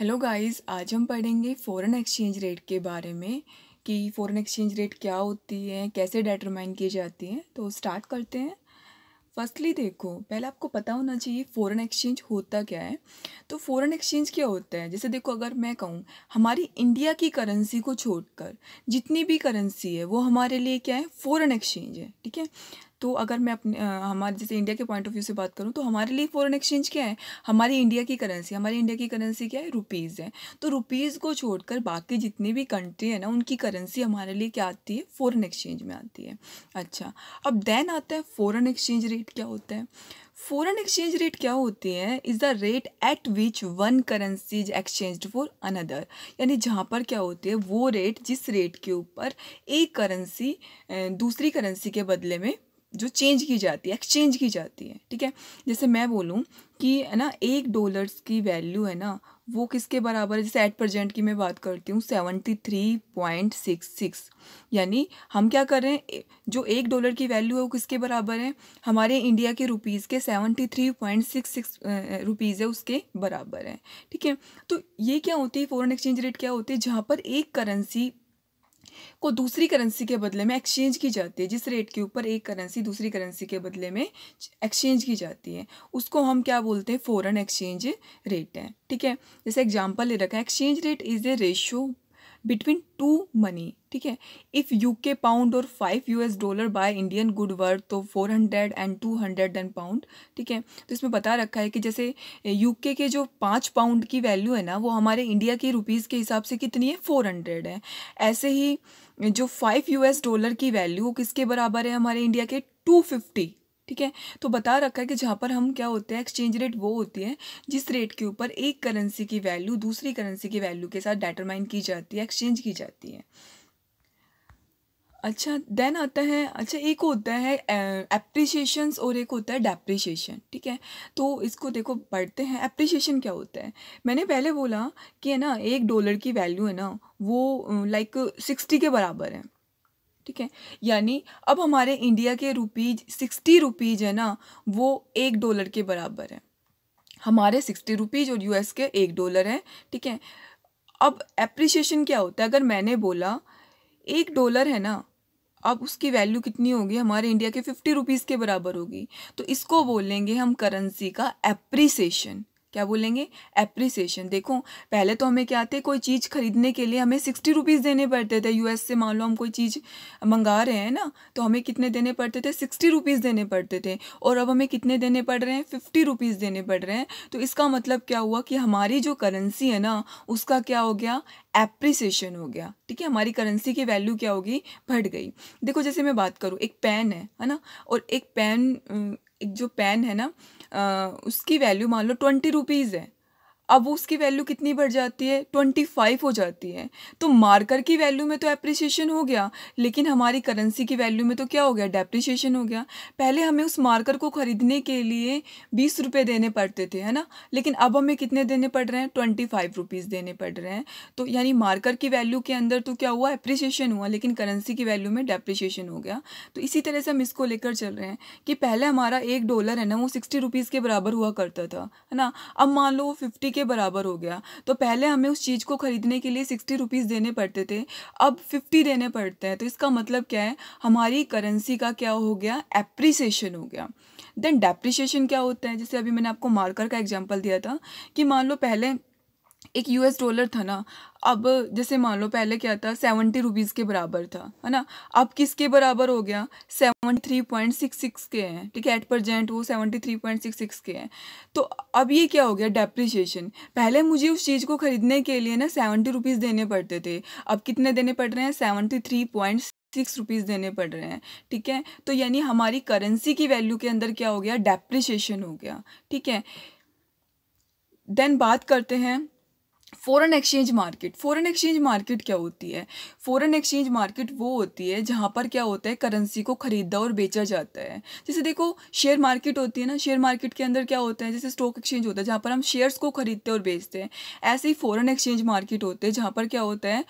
hello guys आज हम पढ़ेंगे फ़ॉरेन एक्सचेंज रेट के बारे में कि फ़ॉरेन एक्सचेंज रेट क्या होती है कैसे डेटरमाइन की जाती है तो स्टार्ट करते हैं फर्स्टली देखो पहले आपको पता होना चाहिए फ़ॉरेन एक्सचेंज होता क्या है तो फ़ॉरेन एक्सचेंज क्या होता है जैसे देखो अगर मैं कहूँ हमारी इंडिया की करेंसी को छोड़कर जितनी भी करेंसी है वो हमारे लिए क्या है फ़ॉरेन एक्सचेंज है ठीक है तो अगर मैं अपने हमारे जैसे इंडिया के पॉइंट ऑफ व्यू से बात करूँ तो हमारे लिए फ़ॉरन एक्सचेंज क्या है हमारी इंडिया की करेंसी हमारी इंडिया की करेंसी क्या है रुपीज़ है तो रुपीज़ को छोड़कर बाकी जितनी भी कंट्री है ना उनकी करेंसी हमारे लिए क्या आती है फ़ॉरन एक्सचेंज में आती है अच्छा अब देन आता है फ़ॉरन एक्सचेंज रेट क्या होता है फ़ॉरन एक्सचेंज रेट क्या होती है is the rate at which one currency is exchange for another यानी जहाँ पर क्या होती है वो रेट जिस रेट के ऊपर एक करेंसी दूसरी करेंसी के बदले में जो चेंज की जाती है एक्सचेंज की जाती है ठीक है जैसे मैं बोलूँ कि है ना एक डॉलर्स की वैल्यू है ना वो किसके बराबर है जैसे एट प्रजेंट की मैं बात करती हूँ seventy three point six six यानी हम क्या कर रहे हैं जो एक डॉलर की वैल्यू है वो किसके बराबर है हमारे इंडिया के रुपीज़ के seventy three point six six rupees है उसके बराबर है ठीक है तो ये क्या होती है फ़ॉरन एक्सचेंज रेट क्या होती है जहाँ पर एक करेंसी को दूसरी करेंसी के बदले में एक्सचेंज की जाती है जिस रेट के ऊपर एक करेंसी दूसरी करेंसी के बदले में एक्सचेंज की जाती है उसको हम क्या बोलते हैं फ़ॉरन एक्सचेंज रेट है ठीक है जैसे एग्जाम्पल ले रखा है exchange rate is a ratio between two money ठीक है इफ़ यू के पाउंड और five US dollar by Indian good worth तो four hundred and two hundred and pound ठीक है तो इसमें बता रखा है कि जैसे यू के के जो पाँच पाउंड की वैल्यू है ना वो हमारे इंडिया की रुपीज़ के हिसाब से कितनी है फोर हंड्रेड है ऐसे ही जो फाइव यू एस डॉलर की वैल्यू किसके बराबर है हमारे इंडिया के टू फिफ्टी ठीक है तो बता रखा है कि जहाँ पर हम क्या होते हैं एक्सचेंज रेट वो होती है जिस रेट के ऊपर एक करेंसी की वैल्यू दूसरी करेंसी की वैल्यू के साथ डेटरमाइन की जाती है एक्सचेंज की जाती है अच्छा देन आता है अच्छा एक होता है एप्रिसिएशंस और एक होता है डेप्रिशिएशन ठीक है तो इसको देखो पढ़ते हैं एप्रिशिएशन क्या होता है मैंने पहले बोला कि है ना एक डॉलर की वैल्यू है ना वो लाइक सिक्सटी के बराबर है ठीक है यानी अब हमारे इंडिया के रुपीज सिक्सटी रुपीज है ना वो एक डॉलर के बराबर है हमारे सिक्सटी रुपीज और यूएस के एक डॉलर है ठीक है अब एप्रिसिएशन क्या होता है अगर मैंने बोला एक डॉलर है ना अब उसकी वैल्यू कितनी होगी हमारे इंडिया के फिफ्टी रुपीज़ के बराबर होगी तो इसको बोलेंगे हम करेंसी का एप्रिसिएशन क्या बोलेंगे एप्रिसिएशन देखो पहले तो हमें क्या थे कोई चीज़ खरीदने के लिए हमें सिक्सटी रुपीज़ देने पड़ते थे यूएस से मान लो हम कोई चीज़ मंगा रहे हैं ना तो हमें कितने देने पड़ते थे सिक्सटी रुपीज़ देने पड़ते थे और अब हमें कितने देने पड़ रहे हैं फिफ्टी रुपीज़ देने पड़ रहे हैं तो इसका मतलब क्या हुआ कि हमारी जो करेंसी है ना उसका क्या हो गया एप्रिसिएशन हो गया ठीक है हमारी करेंसी की वैल्यू क्या होगी बढ़ गई देखो जैसे मैं बात करूँ एक पेन है है ना और एक पेन एक जो पेन है ना उसकी वैल्यू मान लो ट्वेंटी रुपीज़ है अब उसकी वैल्यू कितनी बढ़ जाती है ट्वेंटी फाइव हो जाती है तो मार्कर की वैल्यू में तो एप्रिसिएशन हो गया लेकिन हमारी करेंसी की वैल्यू में तो क्या हो गया डेप्रिसिएशन हो गया पहले हमें उस मार्कर को ख़रीदने के लिए बीस रुपये देने पड़ते थे है ना लेकिन अब हमें कितने देने पड़ रहे हैं ट्वेंटी फाइव रुपीज़ देने पड़ रहे हैं तो यानी मार्कर की वैल्यू के अंदर तो क्या हुआ एप्रिसिएशन हुआ लेकिन करेंसी की वैल्यू में डेप्रिसिएशन हो गया तो इसी तरह से हम इसको लेकर चल रहे हैं कि पहले हमारा एक डॉलर है ना वो सिक्सटी रुपीज़ के बराबर हुआ करता था है ना अब मान लो वो फिफ्टी के के बराबर हो गया तो पहले हमें उस चीज़ को ख़रीदने के लिए सिक्सटी रुपीज़ देने पड़ते थे अब फिफ्टी देने पड़ते हैं तो इसका मतलब क्या है हमारी करेंसी का क्या हो गया एप्रिसिएशन हो गया देन डेप्रिसिएशन क्या होता है जैसे अभी मैंने आपको मार्कर का एग्जाम्पल दिया था कि मान लो पहले एक यूएस डॉलर था ना अब जैसे मान लो पहले क्या था सेवेंटी रुपीज़ के बराबर था है ना अब किसके बराबर हो गया seven three point six six के हैं ठीक है एट परजेंट वो seventy three point six six के हैं तो अब ये क्या हो गया डेप्रिशिएशन पहले मुझे उस चीज़ को ख़रीदने के लिए ना सेवेंटी रुपीज़ देने पड़ते थे अब कितने देने पड़ रहे हैं seventy three point six rupees देने पड़ रहे हैं ठीक है तो यानी हमारी करेंसी की वैल्यू के अंदर क्या हो गया डेप्रिशिएशन हो गया ठीक है देन बात करते हैं foreign exchange market foreign exchange market क्या होती है फ़ॉरन एक्सचेंज मार्केट वो होती है जहाँ पर क्या होता है करेंसी को खरीदा और बेचा जाता है जैसे देखो शेयर मार्केट होती है ना शेयर मार्केट के अंदर क्या होता है जैसे स्टॉक एक्सचेंज होता है जहाँ पर हम शेयर्स को खरीदते और बेचते हैं ऐसे ही फ़ॉरन एक्सचेंज मार्केट होते हैं जहाँ पर क्या होता है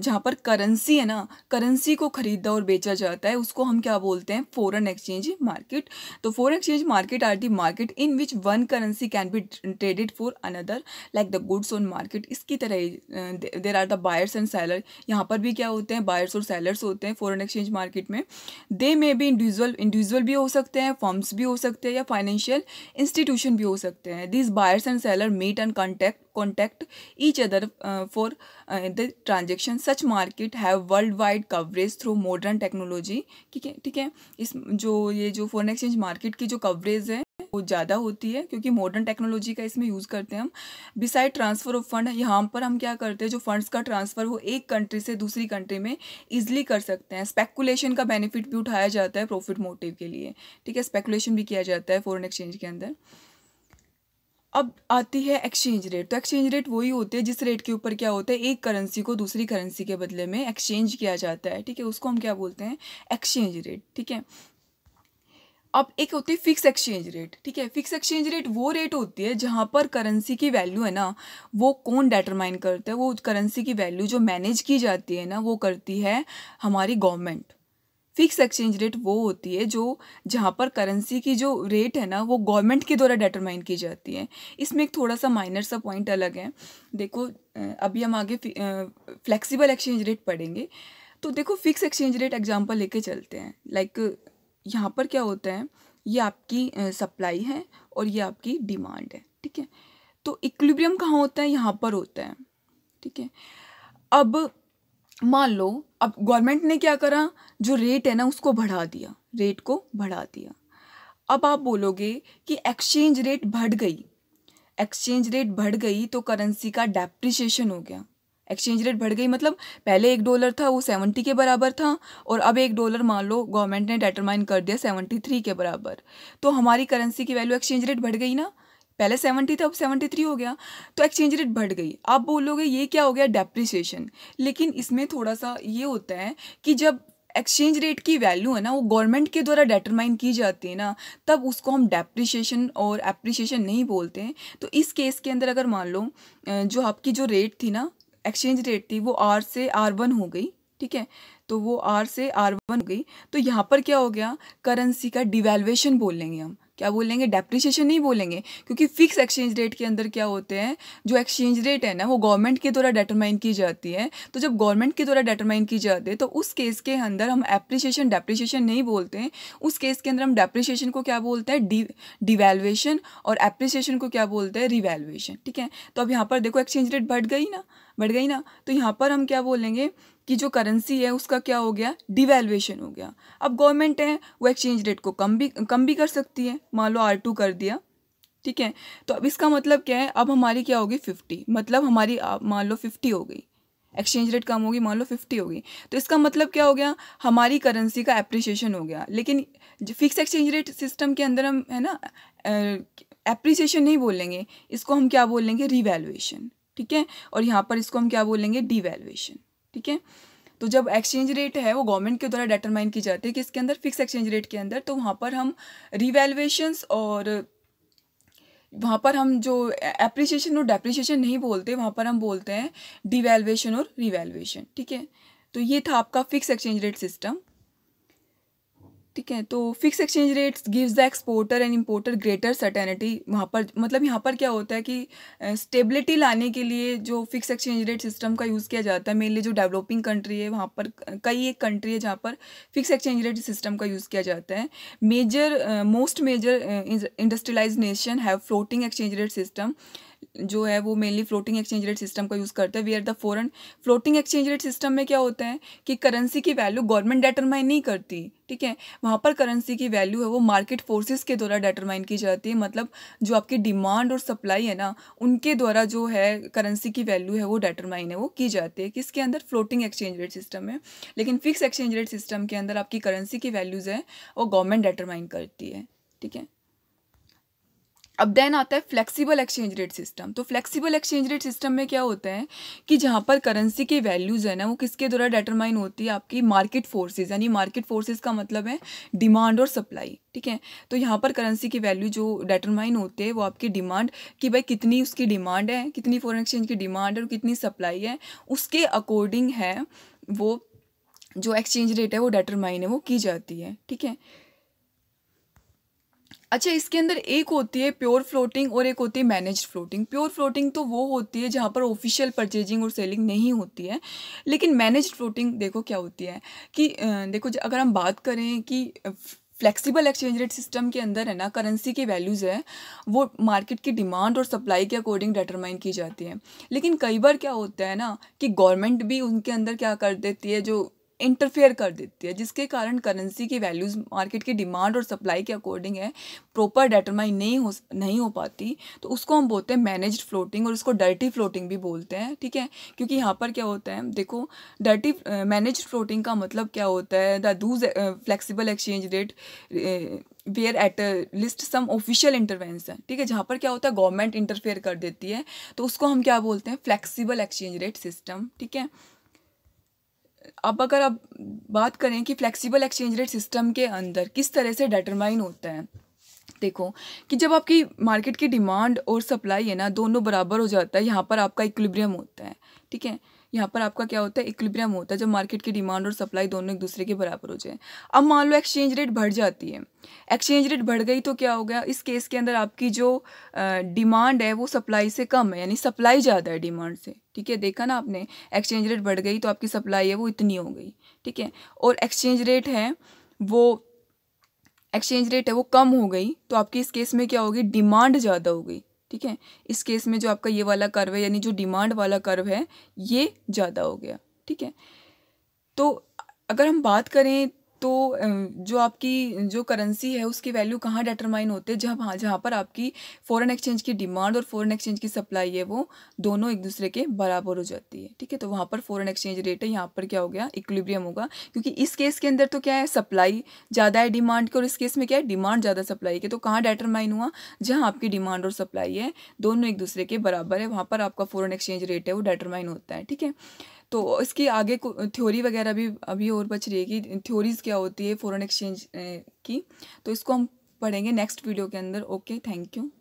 जहाँ पर करेंसी है ना करेंसी को खरीदा और बेचा जाता है उसको हम क्या बोलते हैं फ़ॉरन एक्सचेंज मार्केट तो foreign exchange market are the market in which one currency can be traded for another like the goods on market market इसकी तरह ही there are the buyers and seller यहाँ पर भी क्या होते हैं बायर्स और सेलर्स होते हैं फॉरेन एक्सचेंज मार्केट में दे मे भी इंडिविजुअल इंडिविजुअल भी हो सकते हैं फॉर्म्स भी हो सकते हैं या फाइनेंशियल इंस्टीट्यूशन भी हो सकते हैं this buyers and seller meet and contact contact each other for the transaction such market have world wide coverage through modern technology ठीक है ठीक है इस जो ये जो foreign एक्सचेंज मार्केट की जो कवरेज है वो ज़्यादा होती है क्योंकि मॉडर्न टेक्नोलॉजी का इसमें यूज़ करते हैं हम बिसाइड ट्रांसफ़र ऑफ फंड यहाँ पर हम क्या करते हैं जो फंड्स का ट्रांसफ़र वो एक कंट्री से दूसरी कंट्री में ईजिली कर सकते हैं स्पेकुलेशन का बेनिफिट भी उठाया जाता है प्रॉफिट मोटिव के लिए ठीक है स्पेकुलेशन भी किया जाता है फॉरन एक्सचेंज के अंदर अब आती है एक्सचेंज रेट तो एक्सचेंज रेट वही होते हैं जिस रेट के ऊपर क्या होता है एक करेंसी को दूसरी करेंसी के बदले में एक्सचेंज किया जाता है ठीक है उसको हम क्या बोलते हैं एक्सचेंज रेट ठीक है अब एक होती है फिक्स एक्सचेंज रेट ठीक है फिक्स एक्सचेंज रेट वो रेट होती है जहाँ पर करेंसी की वैल्यू है ना वो कौन डेटरमाइन करता है वो करेंसी की वैल्यू जो मैनेज की जाती है ना वो करती है हमारी गवर्नमेंट फिक्स एक्सचेंज रेट वो होती है जो जहाँ पर करेंसी की जो रेट है ना वो गवर्नमेंट के द्वारा डेटरमाइन की जाती है इसमें एक थोड़ा सा माइनर सा पॉइंट अलग है देखो अभी हम आगे फ्लेक्सिबल एक्सचेंज रेट पढ़ेंगे तो देखो फिक्स एक्सचेंज रेट एग्जाम्पल लेके चलते हैं लाइक like, यहाँ पर क्या होता है ये आपकी सप्लाई है और ये आपकी डिमांड है ठीक है तो इक्विलिब्रियम कहाँ होता है यहाँ पर होता है ठीक है अब मान लो अब गवर्नमेंट ने क्या करा जो रेट है ना उसको बढ़ा दिया रेट को बढ़ा दिया अब आप बोलोगे कि एक्सचेंज रेट बढ़ गई एक्सचेंज रेट बढ़ गई तो करेंसी का डेप्रिशिएशन हो गया एक्सचेंज रेट बढ़ गई मतलब पहले एक डॉलर था वो सेवेंटी के बराबर था और अब एक डॉलर मान लो गवर्नमेंट ने डिटरमाइन कर दिया सेवेंटी थ्री के बराबर तो हमारी करेंसी की वैल्यू एक्सचेंज रेट बढ़ गई ना पहले सेवेंटी था अब सेवेंटी थ्री हो गया तो एक्सचेंज रेट बढ़ गई आप बोलोगे ये क्या हो गया डेप्रिसिएशन लेकिन इसमें थोड़ा सा ये होता है कि जब एक्सचेंज रेट की वैल्यू है ना वो गवर्नमेंट के द्वारा डेटरमाइन की जाती है ना तब उसको हम डेप्रिशिएशन और एप्रिशिएशन नहीं बोलते हैं तो इस केस के अंदर अगर मान लो जो आपकी जो रेट थी ना एक्सचेंज रेट थी वो आर से आर वन हो गई ठीक है तो वो आर से आर वन हो गई तो यहाँ पर क्या हो गया करेंसी का डिवेल्वेशन बोल लेंगे हम क्या बोलेंगे डेप्रिसिएशन नहीं बोलेंगे क्योंकि फिक्स एक्सचेंज रेट के अंदर क्या होते हैं जो एक्सचेंज रेट है ना वो गवर्नमेंट के द्वारा डिटरमाइन की जाती है तो जब गवर्नमेंट के द्वारा डिटरमाइन की जाती है तो उस केस के अंदर हम एप्रिसिएशन डेप्रिशिएशन नहीं बोलते हैं उस केस के अंदर हम डेप्रिसिएशन को क्या बोलते हैं डिवेल्युएशन और एप्रिशिएशन को क्या बोलते हैं रिवेल्युएशन ठीक है तो अब यहाँ पर देखो एक्सचेंज रेट बढ़ गई ना बढ़ गई ना तो यहाँ पर हम क्या बोलेंगे कि जो करेंसी है उसका क्या हो गया डिवेल्युएशन हो गया अब गवर्नमेंट है वो एक्सचेंज रेट को कम भी कम भी कर सकती है मान लो आर टू कर दिया ठीक है तो अब इसका मतलब क्या है अब हमारी क्या होगी फिफ्टी मतलब हमारी मान लो फिफ्टी हो गई एक्सचेंज रेट कम होगी मान लो फिफ्टी होगी तो इसका मतलब क्या हो गया हमारी करेंसी का एप्रिसिएशन हो गया लेकिन फिक्स एक्सचेंज रेट सिस्टम के अंदर हम है ना एप्रिसिएशन नहीं बोलेंगे इसको हम क्या बोलेंगे रिवेल्युएशन ठीक है और यहाँ पर इसको हम क्या बोलेंगे डिवेल्युएशन ठीक है तो जब एक्सचेंज रेट है वो गवर्नमेंट के द्वारा डिटरमाइन की जाती है कि इसके अंदर फिक्स एक्सचेंज रेट के अंदर तो वहाँ पर हम रिवेलुएशंस और वहाँ पर हम जो एप्रिसिएशन और डेप्रिसिएशन नहीं बोलते वहाँ पर हम बोलते हैं डिवेलुएशन और रिवेलुएशन ठीक है तो ये था आपका फिक्स एक्सचेंज रेट सिस्टम ठीक है तो fix exchange rates gives the exporter and importer greater certainty वहाँ पर मतलब यहाँ पर क्या होता है कि स्टेबिलिटी लाने के लिए जो फिक्स एक्सचेंज रेट सिस्टम का यूज़ किया जाता है मेनली जो डेवलपिंग कंट्री है वहाँ पर कई एक कंट्री है जहाँ पर फिक्स एक्सचेंज रेट सिस्टम का यूज़ किया जाता है major most major industrialise nation have floating exchange rate system जो है वो mainly floating exchange rate system का यूज़ करते हैं we are the foreign floating exchange rate system में क्या होता है कि करेंसी की वैल्यू गवर्नमेंट डेटरमाइन नहीं करती ठीक है वहाँ पर करेंसी की वैल्यू है वो मार्केट फोर्सेस के द्वारा डेटरमाइन की जाती है मतलब जो आपकी डिमांड और सप्लाई है ना उनके द्वारा जो है करेंसी की वैल्यू है वो डेटरमाइन है वो की जाती है किसके अंदर फ्लोटिंग एक्सचेंज रेट सिस्टम है लेकिन फिक्स एक्सचेंज रेट सिस्टम के अंदर आपकी करेंसी की वैल्यूज़ है वो गवर्नमेंट डेटरमाइन करती है ठीक है अब देन आता है फ्लेक्सिबल एक्सचेंज रेट सिस्टम तो फ्लेक्सिबल एक्सचेंज रेट सिस्टम में क्या होता है कि जहाँ पर करेंसी की वैल्यूज़ है ना वो किसके द्वारा डिटरमाइन होती है आपकी मार्केट फोर्सेज यानी मार्केट फोर्सेज का मतलब है डिमांड और सप्लाई ठीक है तो यहाँ पर करेंसी की वैल्यू जो डिटरमाइन होती है वो आपकी डिमांड कि भाई कितनी उसकी डिमांड है कितनी फॉरन एक्सचेंज की डिमांड है और कितनी सप्लाई है उसके अकॉर्डिंग है वो जो एक्सचेंज रेट है वो डिटरमाइन है वो की जाती है ठीक है अच्छा इसके अंदर एक होती है प्योर फ्लोटिंग और एक होती है मैनेज फ्लोटिंग प्योर फ्लोटिंग तो वो होती है जहाँ पर ऑफिशियल परचेजिंग और सेलिंग नहीं होती है लेकिन मैनेज फ्लोटिंग देखो क्या होती है कि देखो अगर हम बात करें कि फ्लेक्सिबल एक्सचेंज रेट सिस्टम के अंदर है ना करेंसी की वैल्यूज़ है वो मार्केट की डिमांड और सप्लाई के अकॉर्डिंग डिटरमाइन की जाती है लेकिन कई बार क्या होता है ना कि गवर्नमेंट भी उनके अंदर क्या कर देती है जो इंटरफेयर कर देती है जिसके कारण करेंसी की वैल्यूज़ मार्केट की डिमांड और सप्लाई के अकॉर्डिंग है प्रॉपर डेटरमाइन नहीं हो नहीं हो पाती तो उसको हम बोलते हैं मैनेज्ड फ्लोटिंग और उसको डर्टी फ्लोटिंग भी बोलते हैं ठीक है क्योंकि यहाँ पर क्या होता है देखो डर्टी मैनेज फ्लोटिंग का मतलब क्या होता है the those flexible exchange rate where at least some official intervention ठीक है जहाँ पर क्या होता है गवर्नमेंट इंटरफेयर कर देती है तो उसको हम क्या बोलते हैं फ्लैक्सीबल एक्सचेंज रेट सिस्टम ठीक है अब अगर आप बात करें कि फ्लेक्सिबल एक्सचेंज रेट सिस्टम के अंदर किस तरह से डेटरमाइन होता है देखो कि जब आपकी मार्केट की डिमांड और सप्लाई है ना दोनों बराबर हो जाता है यहाँ पर आपका इक्विलिब्रियम होता है ठीक है यहाँ पर आपका क्या होता है इक्विब्रियम होता है जब मार्केट की डिमांड और सप्लाई दोनों एक दूसरे के बराबर हो जाए अब मान लो एक्सचेंज रेट बढ़ जाती है एक्सचेंज रेट बढ़ गई तो क्या हो गया इस केस के अंदर आपकी जो डिमांड है वो सप्लाई से कम है यानी सप्लाई ज़्यादा है डिमांड से ठीक है देखा ना आपने एक्सचेंज रेट बढ़ गई तो आपकी सप्लाई है वो इतनी हो गई ठीक है और एक्सचेंज रेट है वो एक्सचेंज रेट है वो कम हो गई तो आपकी इस केस में क्या होगी डिमांड ज़्यादा हो गई ठीक है इस केस में जो आपका ये वाला कर्व है यानी जो डिमांड वाला कर्व है ये ज़्यादा हो गया ठीक है तो अगर हम बात करें तो जो आपकी जो करेंसी है उसकी वैल्यू कहाँ डिटरमाइन होते हैं जहाँ जहाँ पर आपकी फ़ॉरेन एक्सचेंज की डिमांड और फ़ॉरेन एक्सचेंज की सप्लाई है वो दोनों एक दूसरे के बराबर हो जाती है ठीक है तो वहाँ पर फ़ॉरेन एक्सचेंज रेट है यहाँ पर क्या हो गया इक्विलिब्रियम होगा क्योंकि इस केस के अंदर तो क्या है सप्लाई ज़्यादा है डिमांड की और इस केस में क्या है डिमांड ज़्यादा सप्लाई की तो कहाँ डिटरमाइन हुआ जहाँ आपकी डिमांड और सप्लाई है दोनों एक दूसरे के बराबर है वहाँ पर आपका फ़ॉरेन एक्सचेंज रेट है वो डिटरमाइन होता है ठीक है तो इसकी आगे थ्योरी वगैरह भी अभी और बच रही है कि थ्योरीज़ क्या होती है फ़ॉरेन एक्सचेंज की तो इसको हम पढ़ेंगे नेक्स्ट वीडियो के अंदर ओके थैंक यू